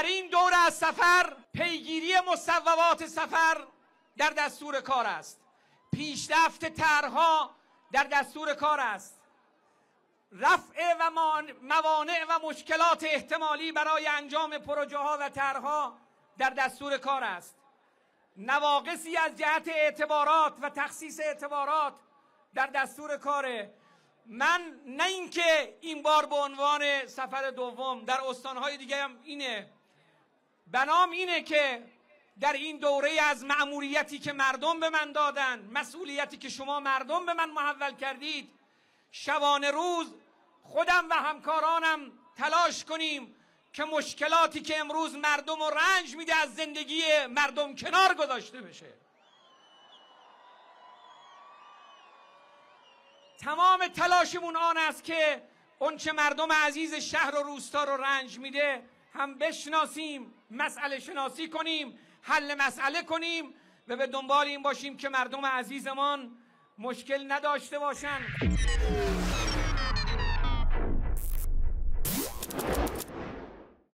در این دوره از سفر پیگیری مصوبات سفر در دستور کار است پیشرفت طرحها در دستور کار است رفع و موانع و مشکلات احتمالی برای انجام پروژه ها و طرحها در دستور کار است نواقصی از جهت اعتبارات و تخصیص اعتبارات در دستور کاره من نه اینکه این بار به عنوان سفر دوم در استانهای دیگه هم اینه بنام اینه که در این دوره از معموریتی که مردم به من دادن مسئولیتی که شما مردم به من محول کردید شبانه روز خودم و همکارانم تلاش کنیم که مشکلاتی که امروز مردم رنج میده از زندگی مردم کنار گذاشته بشه تمام تلاشمون آن است که اونچه مردم عزیز شهر و روستا رو رنج میده هم بشناسیم مسئله شناسی کنیم حل مسئله کنیم و به دنبال این باشیم که مردم عزیزمان مشکل نداشته باشند